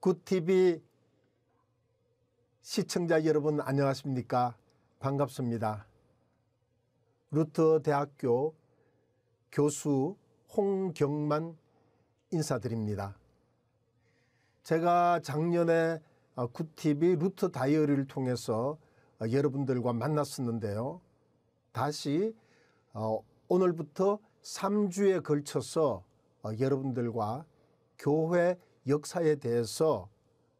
굿TV 시청자 여러분 안녕하십니까 반갑습니다. 루터 대학교 교수 홍경만 인사드립니다. 제가 작년에 굿TV 어, 루터 다이어리를 통해서 어, 여러분들과 만났었는데요. 다시 어, 오늘부터 3주에 걸쳐서 여러분들과 교회 역사에 대해서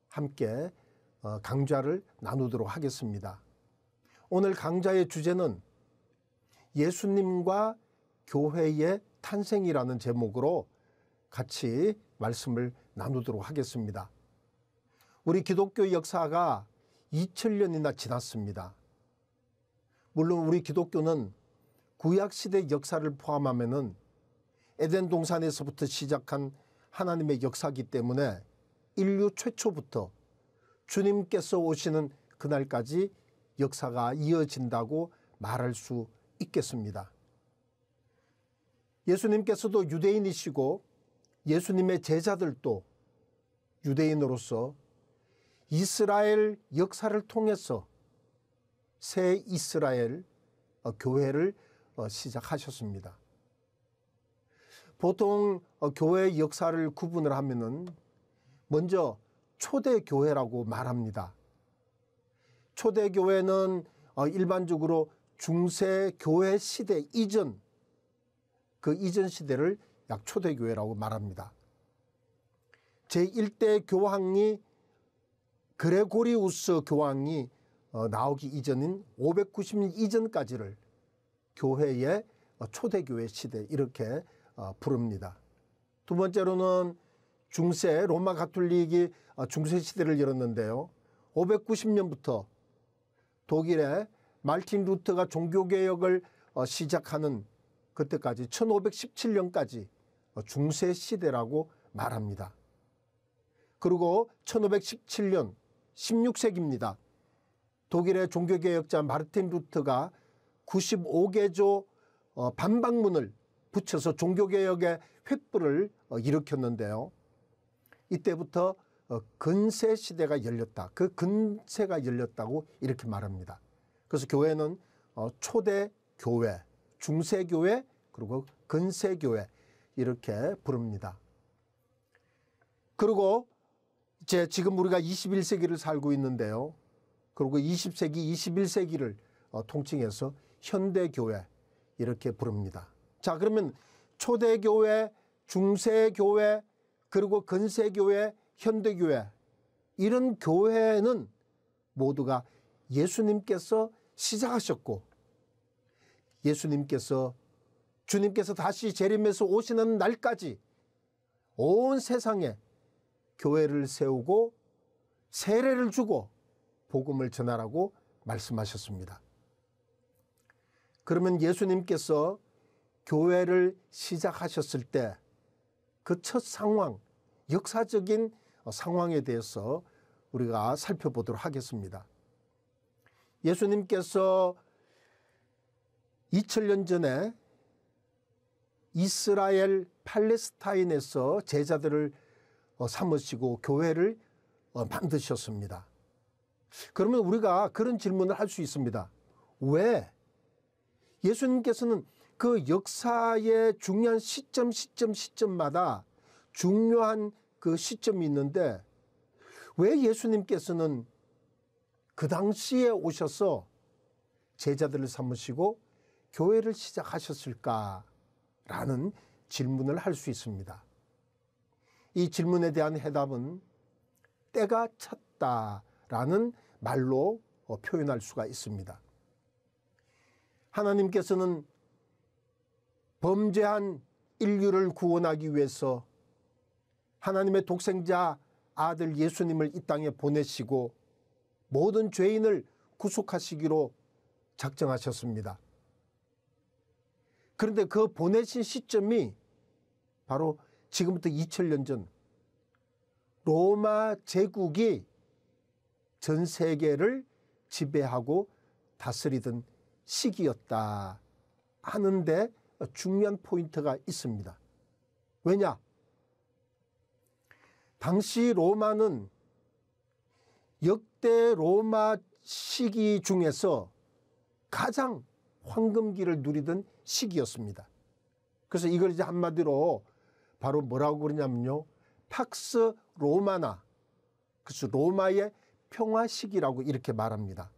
함께 어, 강좌를 나누도록 하겠습니다. 오늘 강좌의 주제는 예수님과 교회의 탄생이라는 제목으로 같이 말씀을 나누도록 하겠습니다. 우리 기독교 역사가 2000년이나 지났습니다. 물론 우리 기독교는 구약시대 역사를 포함하면 에덴 동산에서부터 시작한 하나님의 역사기 때문에 인류 최초부터 주님께서 오시는 그날까지 역사가 이어진다고 말할 수 있겠습니다. 예수님께서도 유대인이시고 예수님의 제자들도 유대인으로서 이스라엘 역사를 통해서 새 이스라엘 교회를 어, 시작하셨습니다. 보통 어, 교회의 역사를 구분을 하면은 먼저 초대교회라고 말합니다. 초대교회는 어, 일반적으로 중세교회 시대 이전, 그 이전 시대를 약 초대교회라고 말합니다. 제1대 교황이 그레고리우스 교황이 어, 나오기 이전인 590년 이전까지를 교회의 초대교회 시대 이렇게 어, 부릅니다. 두 번째로는 중세 로마 가톨릭이 어, 중세 시대를 열었는데요. 590년부터 독일의 말틴 루트가 종교 개혁을 어, 시작하는 그때까지 1517년까지 중세 시대라고 말합니다. 그리고 1517년 16세기입니다. 독일의 종교개혁자 마르틴 루트가 95개조 반박문을 붙여서 종교개혁의 횃불을 어, 일으켰는데요. 이때부터 어, 근세 시대가 열렸다. 그 근세가 열렸다고 이렇게 말합니다. 그래서 교회는 어, 초대 교회, 중세 교회, 그리고 근세 교회 이렇게 부릅니다. 그리고 이제 지금 우리가 21세기를 살고 있는데요. 그리고 20세기, 21세기를 통칭해서 현대 교회 이렇게 부릅니다. 자, 그러면 초대교회, 중세교회, 그리고 근세교회, 현대교회, 이런 교회는 모두가 예수님께서 시작하셨고, 예수님께서, 주님께서 다시 재림해서 오시는 날까지 온 세상에 교회를 세우고 세례를 주고 복음을 전하라고 말씀하셨습니다. 그러면 예수님께서 교회를 시작하셨을 때 그 첫 상황, 역사적인 상황에 대해서 우리가 살펴보도록 하겠습니다. 예수님께서 2000년 전에 이스라엘 팔레스타인에서 제자들을 어, 삼으시고 교회를 어, 만드셨습니다. 그러면 우리가 그런 질문을 할 수 있습니다. 왜 예수님께서는 그 역사의 중요한 시점 시점 시점마다 중요한 그 시점이 있는데 왜 예수님께서는 그 당시에 오셔서 제자들을 삼으시고 교회를 시작하셨을까라는 질문을 할 수 있습니다. 이 질문에 대한 해답은 때가 찼다라는 말로 어, 표현할 수가 있습니다. 하나님께서는 범죄한 인류를 구원하기 위해서 하나님의 독생자 아들 예수님을 이 땅에 보내시고 모든 죄인을 구속하시기로 작정하셨습니다. 그런데 그 보내신 시점이 바로 지금부터 2000년 전 로마 제국이 전 세계를 지배하고 다스리던 시기였다 하는데 중요한 포인트가 있습니다. 왜냐? 당시 로마는 역대 로마 시기 중에서 가장 황금기를 누리던 시기였습니다. 그래서 이걸 이제 한마디로 바로 뭐라고 그러냐면요. 팍스 로마나, 그래서 로마의 평화 시기라고 이렇게 말합니다.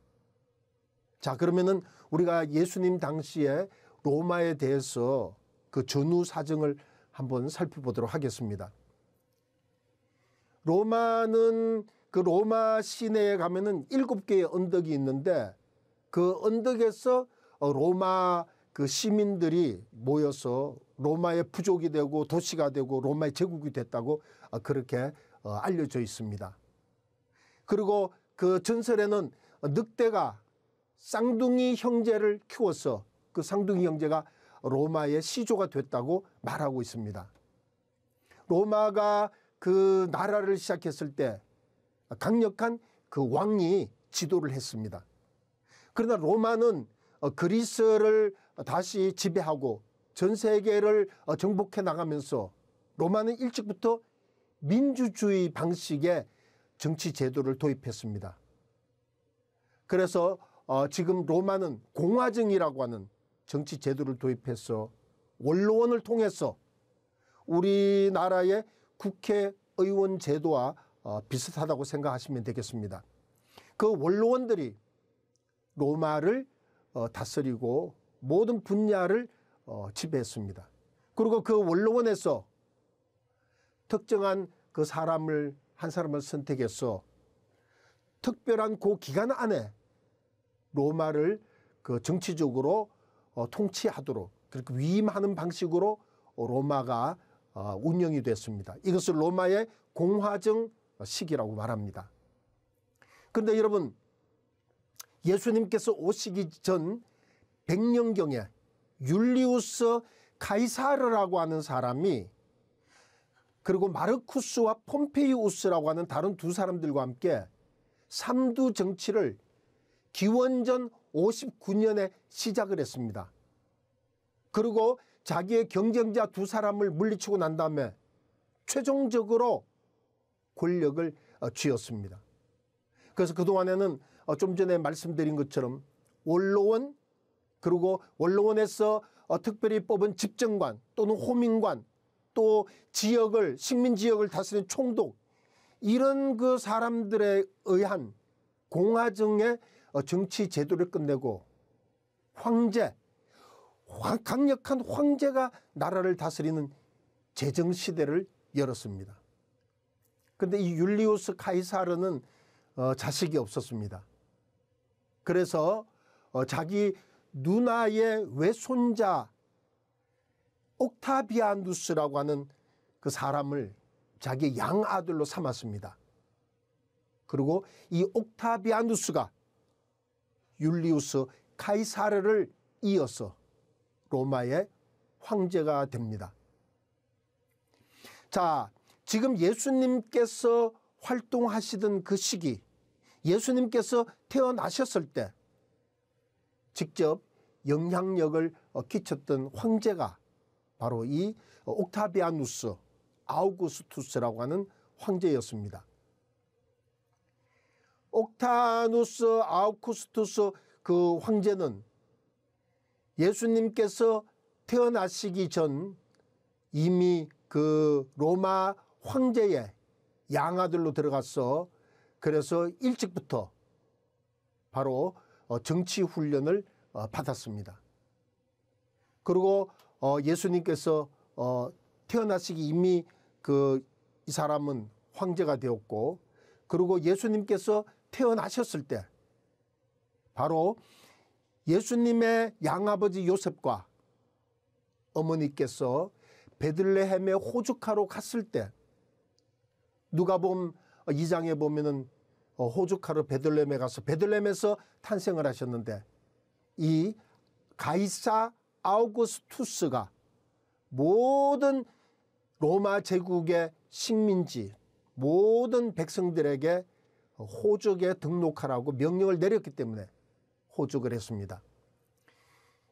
자, 그러면은 우리가 예수님 당시에 로마에 대해서 그 전후 사정을 한번 살펴보도록 하겠습니다. 로마는 그 로마 시내에 가면은 일곱 개의 언덕이 있는데 그 언덕에서 로마 그 시민들이 모여서 로마의 부족이 되고 도시가 되고 로마의 제국이 됐다고 어, 그렇게 어, 알려져 있습니다. 그리고 그 전설에는 늑대가 쌍둥이 형제를 키워서 그상등 형제가 로마의 시조가 됐다고 말하고 있습니다. 로마가 그 나라를 시작했을 때 강력한 그 왕이 지도를 했습니다. 그러나 로마는 어, 그리스를 다시 지배하고 전 세계를 어, 정복해 나가면서 로마는 일찍부터 민주주의 방식의 정치 제도를 도입했습니다. 그래서 어, 지금 로마는 공화정이라고 하는 정치 제도를 도입해서 원로원을 통해서 우리나라의 국회의원 제도와 어, 비슷하다고 생각하시면 되겠습니다. 그 원로원들이 로마를 어, 다스리고 모든 분야를 어, 지배했습니다. 그리고 그 원로원에서 특정한 그 사람을 한 사람을 선택해서 특별한 그 기간 안에 로마를 그 정치적으로 어, 통치하도록 그렇게 위임하는 방식으로 로마가 어, 운영이 됐습니다. 이것을 로마의 공화정 시기라고 말합니다. 그런데 여러분 예수님께서 오시기 전 100년경에 율리우스 카이사르라고 하는 사람이 그리고 마르쿠스와 폼페이우스라고 하는 다른 두 사람들과 함께 삼두 정치를 기원전 5 9년에 시작을 했습니다. 그리고 자기의 경쟁자 두 사람을 물리치고 난 다음에 최종적으로 권력을 어, 쥐었습니다. 그래서 그동안에는 어, 좀 전에 말씀드린 것처럼 원로원 그리고 원로원에서 어, 특별히 뽑은 집정관 또는 호민관 또 지역을 식민 지역을 다스린 총독 이런 그 사람들에 의한 공화정의 어, 정치 제도를 끝내고 황제 강력한 황제가 나라를 다스리는 제정 시대를 열었습니다. 그런데 이 율리우스 카이사르는 어, 자식이 없었습니다. 그래서 어, 자기 누나의 외손자 옥타비아누스라고 하는 그 사람을 자기 양아들로 삼았습니다. 그리고 이 옥타비아누스가 율리우스 카이사르를 이어서 로마의 황제가 됩니다. 자, 지금 예수님께서 활동하시던 그 시기, 예수님께서 태어나셨을 때 직접 영향력을 끼쳤던 황제가 바로 이 옥타비아누스 아우구스투스라고 하는 황제였습니다. 옥타누스 아우쿠스투스 그 황제는 예수님께서 태어나시기 전 이미 그 로마 황제의 양아들로 들어갔어. 그래서 일찍부터 바로 어, 정치 훈련을 어, 받았습니다. 그리고 어, 예수님께서 태어나시기 이미 그 이 사람은 황제가 되었고 그리고 예수님께서 태어나셨을 때 바로 예수님의 양아버지 요셉과 어머니께서 베들레헴의 호주카로 갔을 때 누가 보면 2장에 어, 보면은 어, 호주카로 베들레헴에 가서 베들레헴에서 탄생을 하셨는데 이 가이사 아우구스투스가 모든 로마 제국의 식민지 모든 백성들에게 호족에 등록하라고 명령을 내렸기 때문에 호족을 했습니다.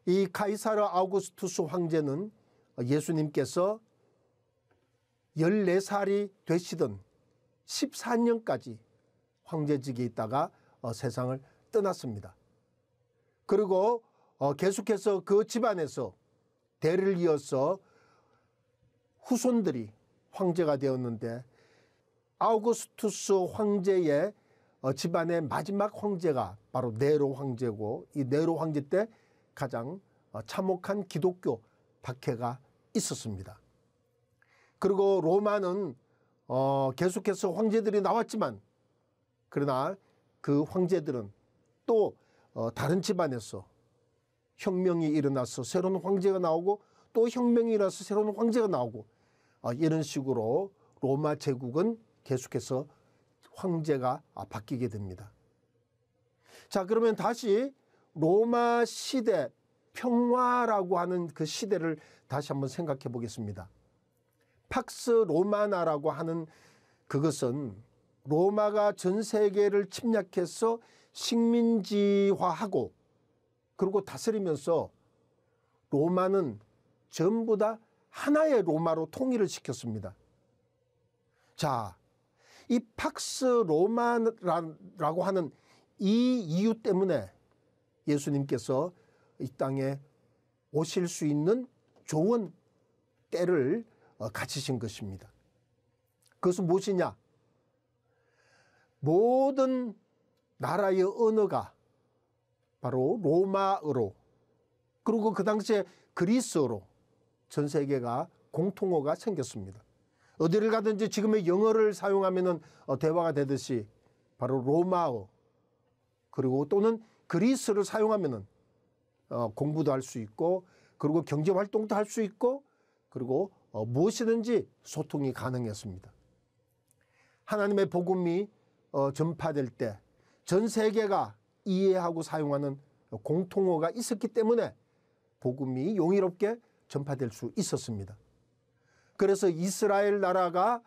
이 카이사르 아우구스투스 황제는 예수님께서 14살이 되시던 14년까지 황제직에 있다가 어, 세상을 떠났습니다. 그리고 어, 계속해서 그 집안에서 대를 이어서 후손들이 황제가 되었는데 아우구스투스 황제의 어, 집안의 마지막 황제가 바로 네로 황제고 이 네로 황제 때 가장 어, 참혹한 기독교 박해가 있었습니다. 그리고 로마는 어, 계속해서 황제들이 나왔지만 그러나 그 황제들은 또 어, 다른 집안에서 혁명이 일어나서 새로운 황제가 나오고 또 혁명이 일어나서 새로운 황제가 나오고 어, 이런 식으로 로마 제국은 계속해서 황제가 아, 바뀌게 됩니다. 자, 그러면 다시 로마 시대 평화라고 하는 그 시대를 다시 한번 생각해 보겠습니다. 팍스 로마나라고 하는 그것은 로마가 전 세계를 침략해서 식민지화하고 그리고 다스리면서 로마는 전부 다 하나의 로마로 통일을 시켰습니다. 자, 이 팍스 로마라고 하는 이 이유 때문에 예수님께서 이 땅에 오실 수 있는 좋은 때를 어, 가추신 것입니다. 그것은 무엇이냐? 모든 나라의 언어가 바로 로마어로 그리고 그 당시에 그리스어로 전 세계가 공통어가 생겼습니다. 어디를 가든지 지금의 영어를 사용하면 어, 대화가 되듯이 바로 로마어 그리고 또는 그리스를 사용하면 어, 공부도 할 수 있고 그리고 경제 활동도 할 수 있고 그리고 어, 무엇이든지 소통이 가능했습니다. 하나님의 복음이 전파될 때 전 세계가 이해하고 사용하는 공통어가 있었기 때문에 복음이 용이롭게 전파될 수 있었습니다. 그래서 이스라엘 나라가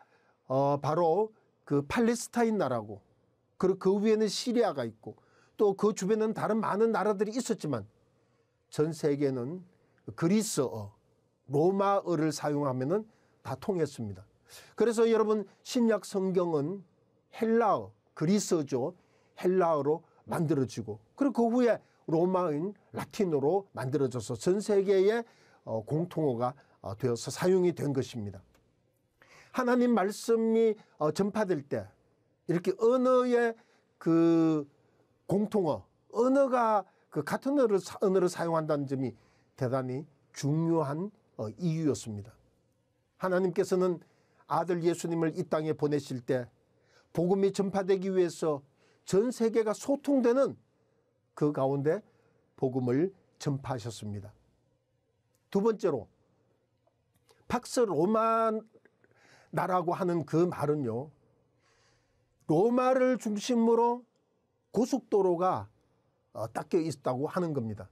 어 바로 그 팔레스타인 나라고 그리고 그 위에는 시리아가 있고 또 그 주변에는 다른 많은 나라들이 있었지만 전 세계는 그리스어, 로마어를 사용하면은 다 통했습니다. 그래서 여러분 신약 성경은 헬라어, 그리스어죠. 헬라어로 만들어지고 그리고 그 후에 로마인 라틴어로 만들어져서 전 세계의 어, 공통어가 어, 되어서 사용이 된 것입니다. 하나님 말씀이 어, 전파될 때 이렇게 언어의 그 공통어, 언어가 그 같은 언어를, 언어를 사용한다는 점이 대단히 중요한 어, 이유였습니다. 하나님께서는 아들 예수님을 이 땅에 보내실 때 복음이 전파되기 위해서 전 세계가 소통되는 그 가운데 복음을 전파하셨습니다. 두 번째로 팍스 로마나라고 하는 그 말은요. 로마를 중심으로 고속도로가 어, 닦여 있다고 하는 겁니다.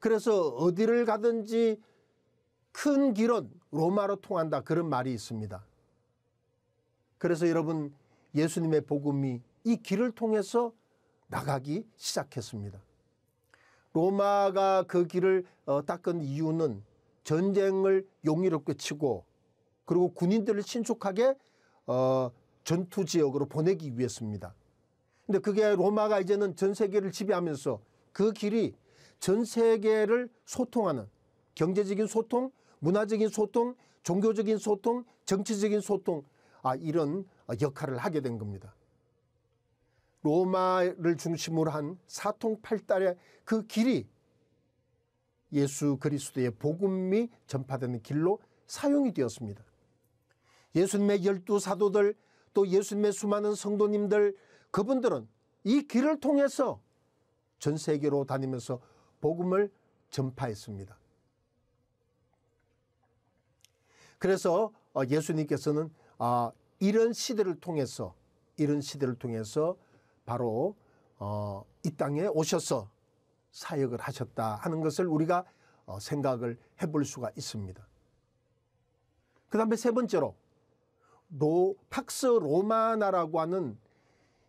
그래서 어디를 가든지 큰 길은 로마로 통한다 그런 말이 있습니다. 그래서 여러분 예수님의 복음이 이 길을 통해서 나가기 시작했습니다. 로마가 그 길을 어, 닦은 이유는 전쟁을 용이롭게 치고 그리고 군인들을 신속하게 어, 전투 지역으로 보내기 위해서입니다. 근데 그게 로마가 이제는 전 세계를 지배하면서 그 길이 전 세계를 소통하는 경제적인 소통, 문화적인 소통, 종교적인 소통, 정치적인 소통 아 이런 역할을 하게 된 겁니다. 로마를 중심으로 한 사통팔달의 그 길이 예수 그리스도의 복음이 전파되는 길로 사용이 되었습니다. 예수님의 열두 사도들 또 예수님의 수많은 성도님들 그분들은 이 길을 통해서 전 세계로 다니면서 복음을 전파했습니다. 그래서 어, 예수님께서는 아, 이런 시대를 통해서 이런 시대를 통해서 바로 어, 이 땅에 오셔서 사역을 하셨다 하는 것을 우리가 어, 생각을 해볼 수가 있습니다. 그 다음에 세 번째로 로, 팍스 로마나라고 하는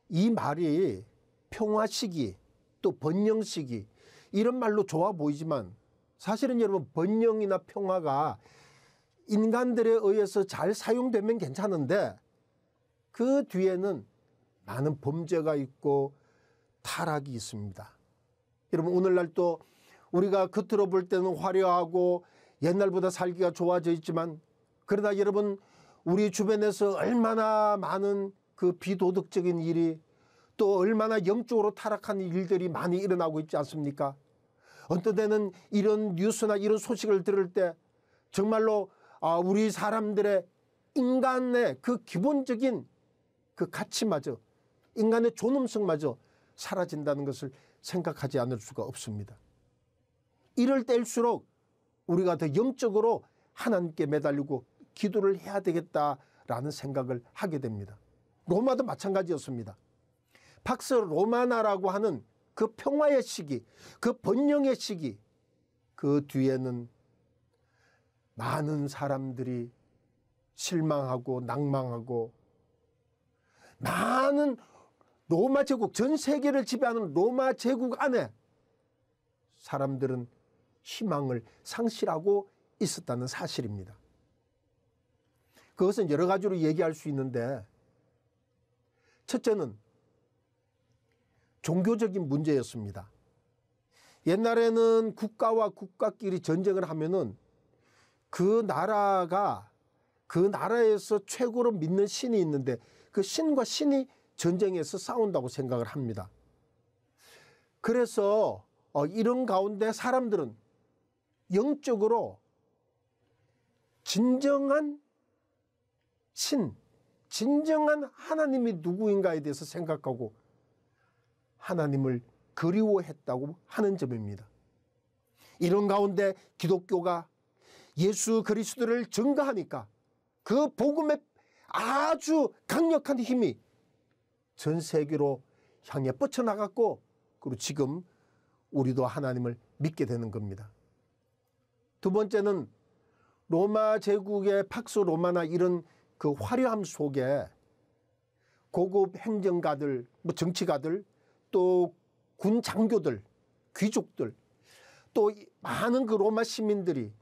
이 말이 평화 시기 또 번영 시기 이런 말로 좋아 보이지만 사실은 여러분 번영이나 평화가 인간들에 의해서 잘 사용되면 괜찮은데 그 뒤에는 많은 범죄가 있고 타락이 있습니다. 여러분 오늘날 또 우리가 겉으로 볼 때는 화려하고 옛날보다 살기가 좋아져 있지만 그러나 여러분 우리 주변에서 얼마나 많은 그 비도덕적인 일이 또 얼마나 영적으로 타락한 일들이 많이 일어나고 있지 않습니까? 어떤 때는 이런 뉴스나 이런 소식을 들을 때 정말로 아, 우리 사람들의 인간의 그 기본적인 그 가치마저 인간의 존엄성마저 사라진다는 것을 생각하지 않을 수가 없습니다. 이럴 때일수록 우리가 더 영적으로 하나님께 매달리고 기도를 해야 되겠다라는 생각을 하게 됩니다. 로마도 마찬가지였습니다. 박스 로마나라고 하는 그 평화의 시기, 그 번영의 시기, 그 뒤에는 많은 사람들이 실망하고 낭망하고 많은 로마 제국 전 세계를 지배하는 로마 제국 안에 사람들은 희망을 상실하고 있었다는 사실입니다. 그것은 여러 가지로 얘기할 수 있는데 첫째는 종교적인 문제였습니다. 옛날에는 국가와 국가끼리 전쟁을 하면은 그 나라가 그 나라에서 최고로 믿는 신이 있는데 그 신과 신이 전쟁에서 싸운다고 생각을 합니다. 그래서 어, 이런 가운데 사람들은 영적으로 진정한 신, 진정한 하나님이 누구인가에 대해서 생각하고 하나님을 그리워했다고 하는 점입니다. 이런 가운데 기독교가 예수 그리스도를 증거하니까 그 복음의 아주 강력한 힘이 전 세계로 향해 뻗쳐나갔고 그리고 지금 우리도 하나님을 믿게 되는 겁니다. 두 번째는 로마 제국의 팍스 로마나 이런 그 화려함 속에 고급 행정가들, 뭐 정치가들, 또 군 장교들, 귀족들, 또 많은 그 로마 시민들이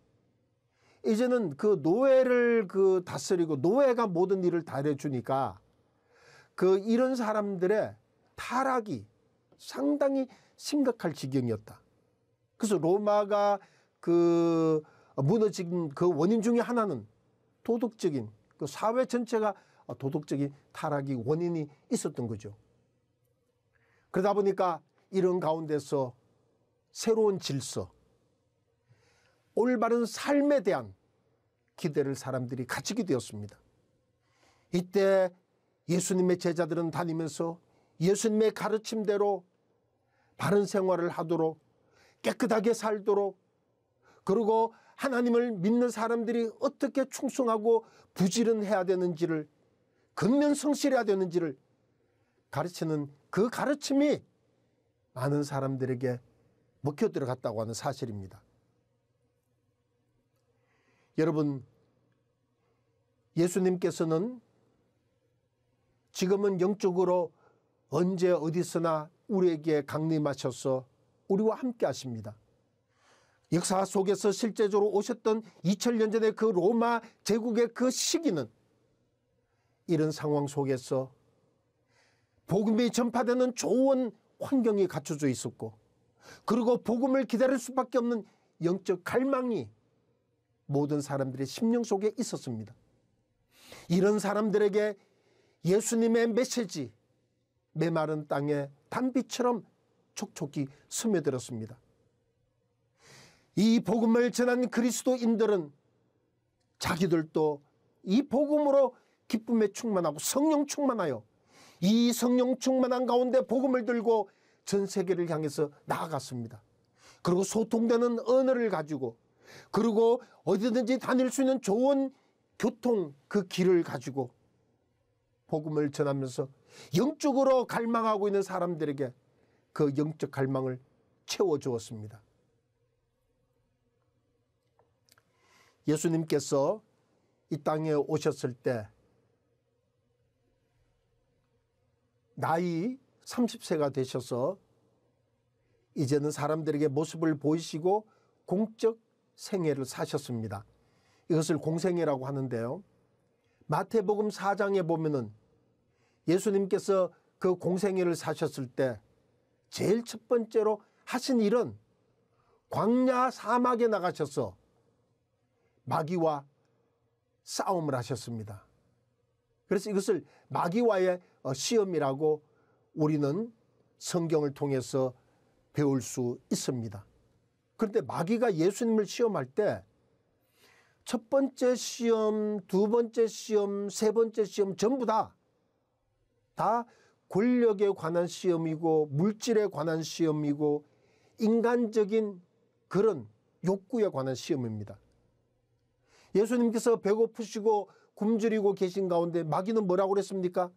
이제는 그 노예를 그 다스리고 노예가 모든 일을 다 해주니까 그 이런 사람들의 타락이 상당히 심각할 지경이었다. 그래서 로마가 그 무너진 그 원인 중에 하나는 도덕적인 그 사회 전체가 도덕적인 타락이 원인이 있었던 거죠. 그러다 보니까 이런 가운데서 새로운 질서, 올바른 삶에 대한 기대를 사람들이 갖추게 되었습니다. 이때 예수님의 제자들은 다니면서 예수님의 가르침대로 바른 생활을 하도록 깨끗하게 살도록 그리고 하나님을 믿는 사람들이 어떻게 충성하고 부지런해야 되는지를 근면 성실해야 되는지를 가르치는 그 가르침이 많은 사람들에게 먹혀 들어갔다고 하는 사실입니다. 여러분 예수님께서는 지금은 영적으로 언제 어디서나 우리에게 강림하셔서 우리와 함께 하십니다. 역사 속에서 실제적으로 오셨던 2000년 전의 그 로마 제국의 그 시기는 이런 상황 속에서 복음이 전파되는 좋은 환경이 갖춰져 있었고 그리고 복음을 기다릴 수밖에 없는 영적 갈망이 모든 사람들의 심령 속에 있었습니다. 이런 사람들에게 예수님의 메시지 메마른 땅에 단비처럼 촉촉히 스며들었습니다. 이 복음을 전한 그리스도인들은 자기들도 이 복음으로 기쁨에 충만하고 성령 충만하여 이 성령 충만한 가운데 복음을 들고 전 세계를 향해서 나아갔습니다. 그리고 소통되는 언어를 가지고 그리고 어디든지 다닐 수 있는 좋은 교통 그 길을 가지고 복음을 전하면서 영적으로 갈망하고 있는 사람들에게 그 영적 갈망을 채워 주었습니다. 예수님께서 이 땅에 오셨을 때 나이 30세가 되셔서 이제는 사람들에게 모습을 보이시고 공적 생애를 사셨습니다. 이것을 공생애라고 하는데요. 마태복음 4장에 보면은 예수님께서 그 공생애를 사셨을 때 제일 첫 번째로 하신 일은 광야 사막에 나가셔서 마귀와 싸움을 하셨습니다. 그래서 이것을 마귀와의 어, 시험이라고 우리는 성경을 통해서 배울 수 있습니다. 그런데 마귀가 예수님을 시험할 때 첫 번째 시험, 두 번째 시험, 세 번째 시험 전부 다다 권력에 관한 시험이고 물질에 관한 시험이고 인간적인 그런 욕구에 관한 시험입니다. 예수님께서 배고프시고 굶주리고 계신 가운데 마귀는 뭐라고 그랬습니까?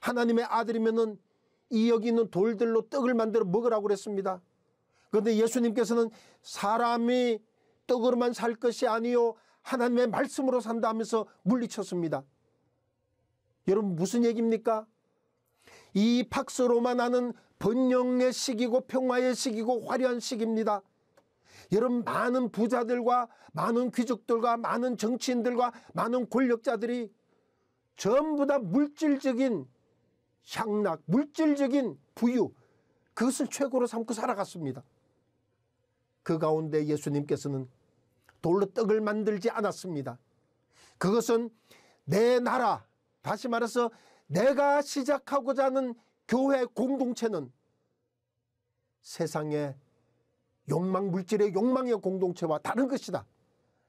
하나님의 아들이면은 이 여기 있는 돌들로 떡을 만들어 먹으라고 그랬습니다. 그런데 예수님께서는 사람이 떡으로만 살 것이 아니요 하나님의 말씀으로 산다 하면서 물리쳤습니다. 여러분 무슨 얘기입니까? 이박수로만 하는 번영의 시기고 평화의 시기고 화려한 시기입니다. 여러분 많은 부자들과 많은 귀족들과 많은 정치인들과 많은 권력자들이 전부 다 물질적인 향락, 물질적인 부유 그것을 최고로 삼고 살아갔습니다. 그 가운데 예수님께서는 돌로 떡을 만들지 않았습니다. 그것은 내 나라, 다시 말해서 내가 시작하고자 하는 교회 공동체는 세상의 욕망 물질의 욕망의 공동체와 다른 것이다.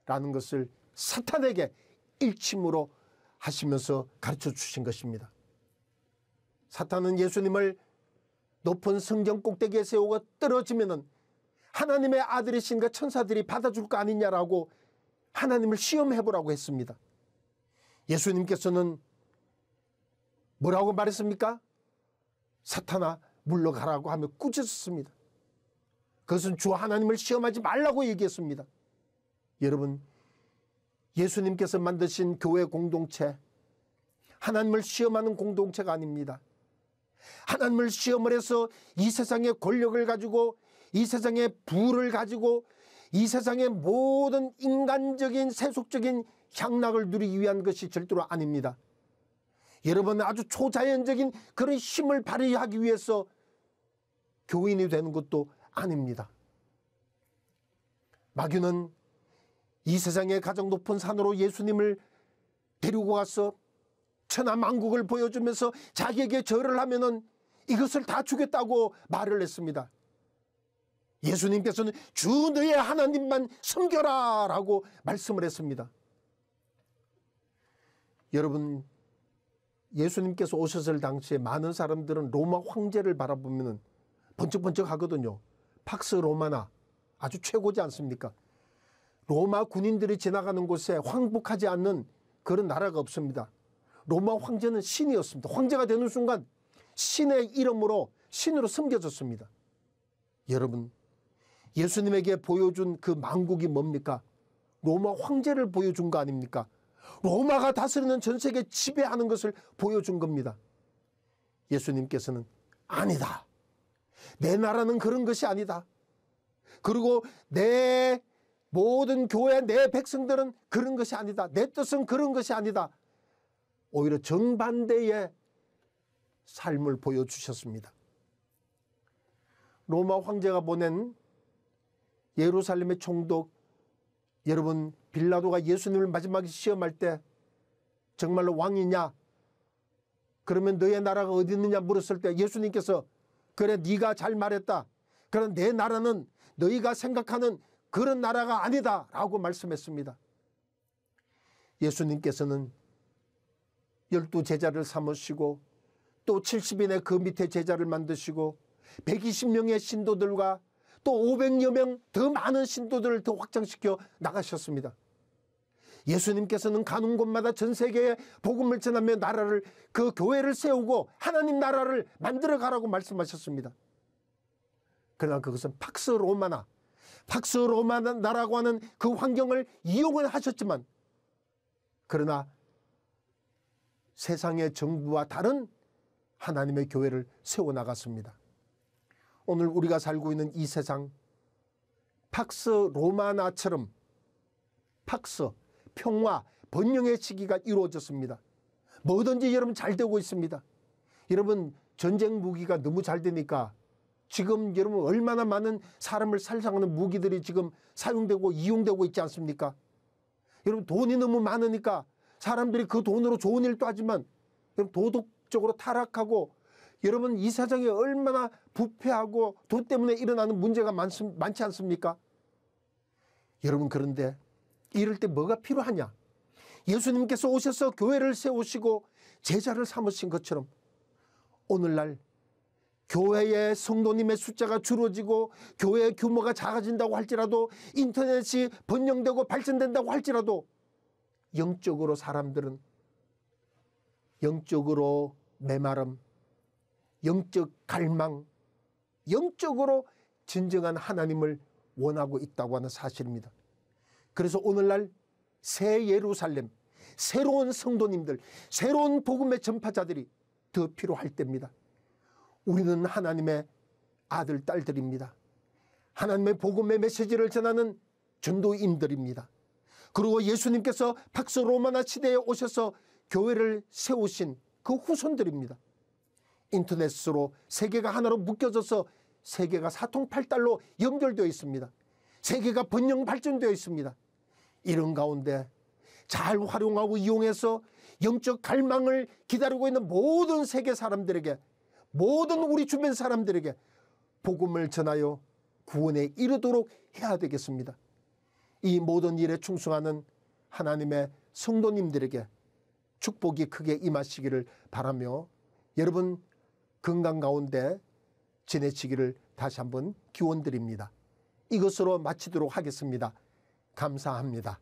라는 것을 사탄에게 일침으로 하시면서 가르쳐 주신 것입니다. 사탄은 예수님을 높은 성경 꼭대기에 세우고 떨어지면 하나님의 아들이신가 천사들이 받아줄 거 아니냐라고 하나님을 시험해보라고 했습니다. 예수님께서는 뭐라고 말했습니까? 사탄아 물러가라고 하며 꾸짖었습니다. 그것은 주 하나님을 시험하지 말라고 얘기했습니다. 여러분 예수님께서 만드신 교회 공동체 하나님을 시험하는 공동체가 아닙니다. 하나님을 시험을 해서 이 세상의 권력을 가지고 이 세상의 부를 가지고 이 세상의 모든 인간적인 세속적인 향락을 누리기 위한 것이 절대로 아닙니다. 여러분 아주 초자연적인 그런 힘을 발휘하기 위해서 교인이 되는 것도 아닙니다. 마귀는 이 세상의 가장 높은 산으로 예수님을 데리고 가서 천하 만국을 보여주면서 자기에게 절을 하면은 이것을 다 주겠다고 말을 했습니다. 예수님께서는 주 너의 하나님만 섬겨라 라고 말씀을 했습니다. 여러분 예수님께서 오셨을 당시에 많은 사람들은 로마 황제를 바라보면 번쩍번쩍 하거든요. 팍스 로마나 아주 최고지 않습니까? 로마 군인들이 지나가는 곳에 황복하지 않는 그런 나라가 없습니다. 로마 황제는 신이었습니다. 황제가 되는 순간 신의 이름으로 신으로 섬겨졌습니다. 여러분, 예수님에게 보여준 그 망국이 뭡니까? 로마 황제를 보여준 거 아닙니까? 로마가 다스리는 전 세계 지배하는 것을 보여준 겁니다. 예수님께서는 아니다. 내 나라는 그런 것이 아니다. 그리고 내 모든 교회 내 백성들은 그런 것이 아니다. 내 뜻은 그런 것이 아니다. 오히려 정반대의 삶을 보여주셨습니다. 로마 황제가 보낸 예루살렘의 총독 여러분 빌라도가 예수님을 마지막에 시험할 때 정말로 왕이냐? 그러면 너의 나라가 어디 있느냐 물었을 때 예수님께서 그래 네가 잘 말했다. 그런 내 나라는 너희가 생각하는 그런 나라가 아니다 라고 말씀했습니다. 예수님께서는 열두 제자를 삼으시고 또 70인의 그 밑에 제자를 만드시고 120명의 신도들과 또 500여 명 더 많은 신도들을 더 확장시켜 나가셨습니다. 예수님께서는 가는 곳마다 전 세계에 복음을 전하며 나라를 그 교회를 세우고 하나님 나라를 만들어 가라고 말씀하셨습니다. 그러나 그것은 팍스 로마나 팍스 로마나라고 하는 그 환경을 이용을 하셨지만 그러나 세상의 정부와 다른 하나님의 교회를 세워 나갔습니다. 오늘 우리가 살고 있는 이 세상 팍스 로마나처럼 팍스 평화, 번영의 시기가 이루어졌습니다. 뭐든지 여러분 잘 되고 있습니다. 여러분 전쟁 무기가 너무 잘 되니까 지금 여러분 얼마나 많은 사람을 살상하는 무기들이 지금 사용되고 이용되고 있지 않습니까? 여러분 돈이 너무 많으니까 사람들이 그 돈으로 좋은 일도 하지만 여러분 도덕적으로 타락하고 여러분 이 세상에 얼마나 부패하고 돈 때문에 일어나는 문제가 많, 많지 않습니까? 여러분 그런데 이럴 때 뭐가 필요하냐? 예수님께서 오셔서 교회를 세우시고 제자를 삼으신 것처럼 오늘날 교회의 성도님의 숫자가 줄어지고 교회의 규모가 작아진다고 할지라도 인터넷이 번영되고 발전된다고 할지라도 영적으로 사람들은 영적으로 메마름, 영적 갈망, 영적으로 진정한 하나님을 원하고 있다고 하는 사실입니다. 그래서 오늘날 새 예루살렘, 새로운 성도님들, 새로운 복음의 전파자들이 더 필요할 때입니다. 우리는 하나님의 아들, 딸들입니다. 하나님의 복음의 메시지를 전하는 전도인들입니다. 그리고 예수님께서 박스 로마나 시대에 오셔서 교회를 세우신 그 후손들입니다. 인터넷으로 세계가 하나로 묶여져서 세계가 사통팔달로 연결되어 있습니다. 세계가 번영 발전되어 있습니다. 이런 가운데 잘 활용하고 이용해서 영적 갈망을 기다리고 있는 모든 세계 사람들에게 모든 우리 주변 사람들에게 복음을 전하여 구원에 이르도록 해야 되겠습니다. 이 모든 일에 충성하는 하나님의 성도님들에게 축복이 크게 임하시기를 바라며 여러분 건강 가운데 지내시기를 다시 한번 기원 드립니다. 이것으로 마치도록 하겠습니다. 감사합니다.